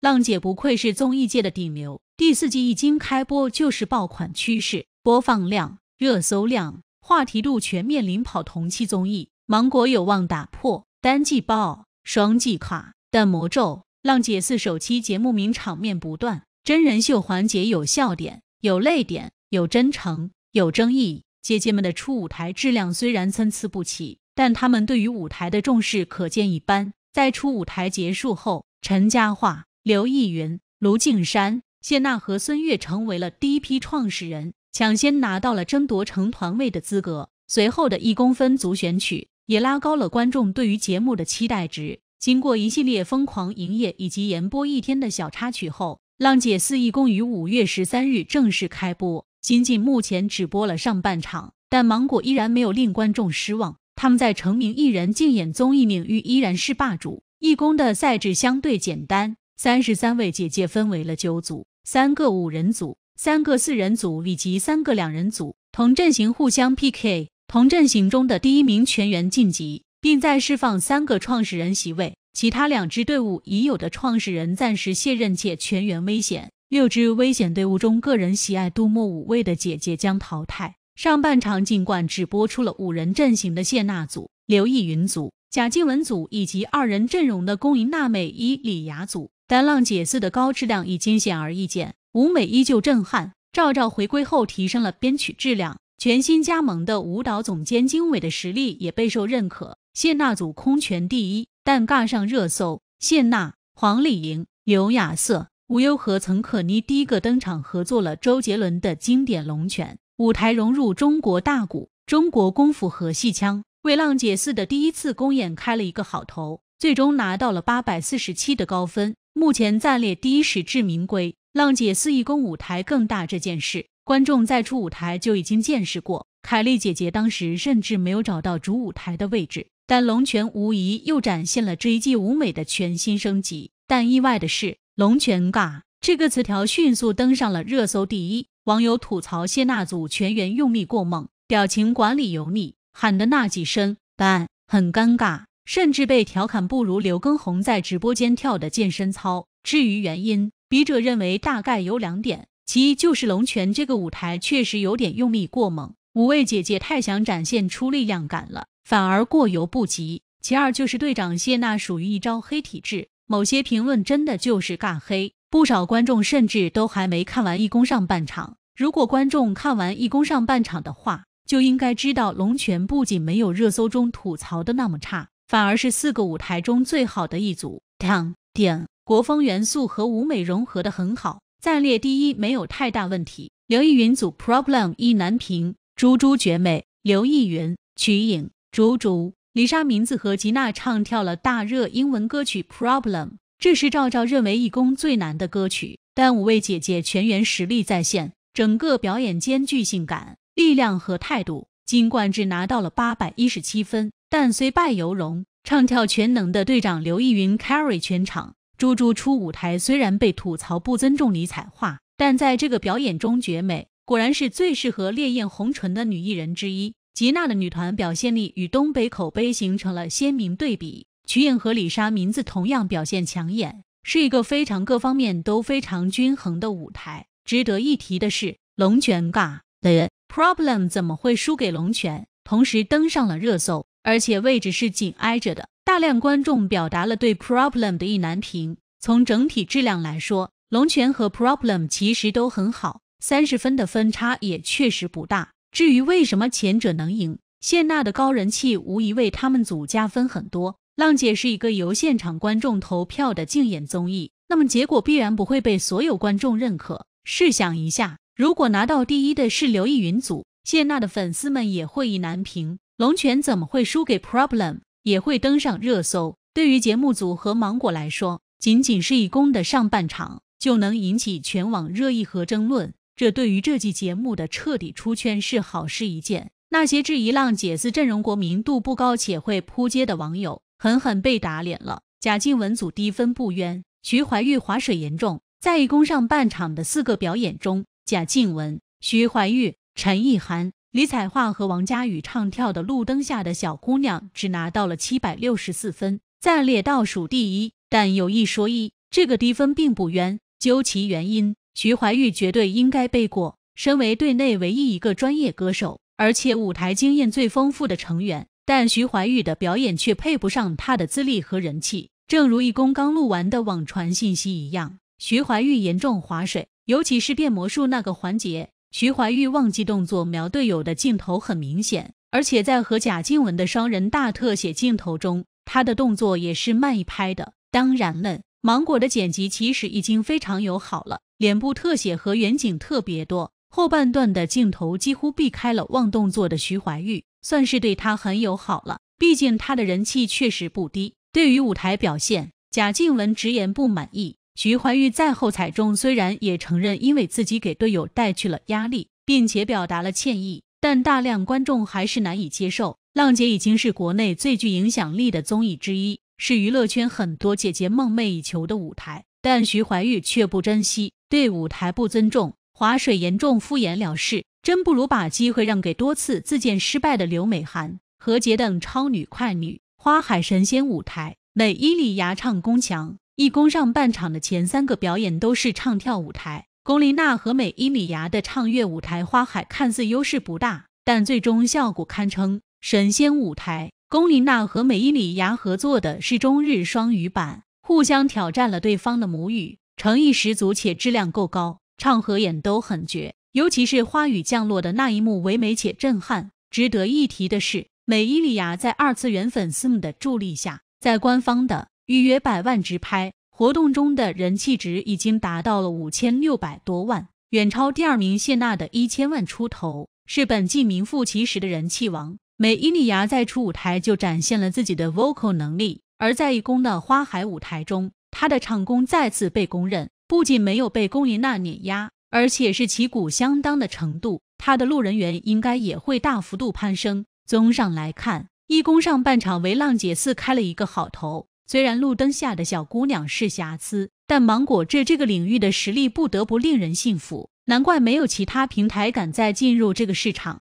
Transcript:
浪姐不愧是综艺界的顶流，第四季一经开播就是爆款趋势，播放量、热搜量、话题度全面领跑同期综艺。芒果有望打破单季爆、双季垮。但魔咒，浪姐四首期节目名场面不断，真人秀环节有笑点、有泪点、有真诚、有争议。姐姐们的初舞台质量虽然参差不齐，但她们对于舞台的重视可见一斑。在初舞台结束后，陈嘉桦。刘逸云、卢靖姗、谢娜和孙悦成为了第一批创始人，抢先拿到了争夺成团位的资格。随后的一公分组选取也拉高了观众对于节目的期待值。经过一系列疯狂营业以及延播一天的小插曲后，《浪姐四》义工于五月十三日正式开播。仅仅目前只播了上半场，但芒果依然没有令观众失望。他们在成名艺人竞演综艺领域依然是霸主。义工的赛制相对简单。三十三位姐姐分为了九组，三个五人组、三个四人组以及三个两人组，同阵型互相 PK，同阵型中的第一名全员晋级，并再释放三个创始人席位，其他两支队伍已有的创始人暂时卸任且全员危险。六支危险队伍中，个人喜爱杜莫五位的姐姐将淘汰。上半场尽管只播出了五人阵型的谢娜组、刘奕云组、贾静雯组以及二人阵容的龚琳娜、美依李雅组。但浪解四的高质量已经显而易见，舞美依旧震撼。赵赵回归后提升了编曲质量，全新加盟的舞蹈总监金伟的实力也备受认可。谢娜组空拳第一，但尬上热搜。谢娜、黄丽莹、刘雅瑟、吴优和曾可妮第一个登场，合作了周杰伦的经典《龙拳》，舞台融入中国大鼓、中国功夫和戏腔，为浪姐四的第一次公演开了一个好头，最终拿到了八百四十七的高分。目前暂列第一，实至名归。浪姐四义公舞台更大这件事，观众在出舞台就已经见识过。凯丽姐姐当时甚至没有找到主舞台的位置，但龙泉无疑又展现了这一季舞美的全新升级。但意外的是，龙泉尬这个词条迅速登上了热搜第一。网友吐槽谢娜组全员用力过猛，表情管理油腻，喊的那几声“但”很尴尬。甚至被调侃不如刘畊宏在直播间跳的健身操。至于原因，笔者认为大概有两点：其一就是龙泉这个舞台确实有点用力过猛，五位姐姐太想展现出力量感了，反而过犹不及；其二就是队长谢娜属于一招黑体质，某些评论真的就是尬黑。不少观众甚至都还没看完一公上半场，如果观众看完一公上半场的话，就应该知道龙泉不仅没有热搜中吐槽的那么差。反而是四个舞台中最好的一组 d 点、d n 国风元素和舞美融合的很好，暂列第一没有太大问题。刘逸云组 problem 难平，朱朱绝美，刘逸云、曲颖、朱朱、李莎名字和吉娜唱跳了大热英文歌曲 problem，这是赵赵认为义工最难的歌曲，但五位姐姐全员实力在线，整个表演兼具性感力量和态度。金冠只拿到了八百一十七分，但虽败犹荣。唱跳全能的队长刘逸云 carry 全场。猪猪出舞台虽然被吐槽不尊重李彩桦，但在这个表演中绝美，果然是最适合烈焰红唇的女艺人之一。吉娜的女团表现力与东北口碑形成了鲜明对比。曲颖和李莎名字同样表现抢眼，是一个非常各方面都非常均衡的舞台。值得一提的是，龙卷尬。Problem 怎么会输给龙泉？同时登上了热搜，而且位置是紧挨着的。大量观众表达了对 Problem 的意难平。从整体质量来说，龙泉和 Problem 其实都很好，三十分的分差也确实不大。至于为什么前者能赢，谢娜的高人气无疑为他们组加分很多。浪姐是一个由现场观众投票的竞演综艺，那么结果必然不会被所有观众认可。试想一下。如果拿到第一的是刘逸云组，谢娜的粉丝们也会意难平。龙拳怎么会输给 Problem，也会登上热搜。对于节目组和芒果来说，仅仅是一公的上半场就能引起全网热议和争论，这对于这季节目的彻底出圈是好事一件。那些质疑浪姐四阵容国民度不高且会扑街的网友，狠狠被打脸了。贾静雯组低分不冤，徐怀钰划水严重，在一公上半场的四个表演中。贾静雯、徐怀钰、陈意涵、李彩桦和王佳宇唱跳的《路灯下的小姑娘》只拿到了七百六十四分，暂列倒数第一。但有一说一，这个低分并不冤。究其原因，徐怀钰绝对应该背过。身为队内唯一一个专业歌手，而且舞台经验最丰富的成员，但徐怀钰的表演却配不上他的资历和人气。正如一公刚录完的网传信息一样，徐怀钰严重划水。尤其是变魔术那个环节，徐怀钰忘记动作瞄队友的镜头很明显，而且在和贾静雯的双人大特写镜头中，他的动作也是慢一拍的。当然了，芒果的剪辑其实已经非常友好了，脸部特写和远景特别多，后半段的镜头几乎避开了忘动作的徐怀钰，算是对他很友好了。毕竟他的人气确实不低。对于舞台表现，贾静雯直言不满意。徐怀钰在后彩中，虽然也承认因为自己给队友带去了压力，并且表达了歉意，但大量观众还是难以接受。浪姐已经是国内最具影响力的综艺之一，是娱乐圈很多姐姐梦寐以求的舞台，但徐怀钰却不珍惜，对舞台不尊重，划水严重，敷衍了事，真不如把机会让给多次自荐失败的刘美含、何洁等超女快女。花海神仙舞台，美伊里牙唱功强。一公上半场的前三个表演都是唱跳舞台，龚琳娜和美依礼芽的唱乐舞台《花海》看似优势不大，但最终效果堪称神仙舞台。龚琳娜和美依礼芽合作的是中日双语版，互相挑战了对方的母语，诚意十足且质量够高，唱和演都很绝。尤其是花雨降落的那一幕唯美且震撼。值得一提的是，美依礼芽在二次元粉丝们的助力下，在官方的。预约百万直拍活动中的人气值已经达到了五千六百多万，远超第二名谢娜的一千万出头，是本季名副其实的人气王。美依礼芽在初舞台就展现了自己的 vocal 能力，而在一公的花海舞台中，她的唱功再次被公认，不仅没有被龚琳娜碾压，而且是旗鼓相当的程度。她的路人缘应该也会大幅度攀升。综上来看，一公上半场为浪姐四开了一个好头。虽然路灯下的小姑娘是瑕疵，但芒果这这个领域的实力不得不令人信服，难怪没有其他平台敢再进入这个市场。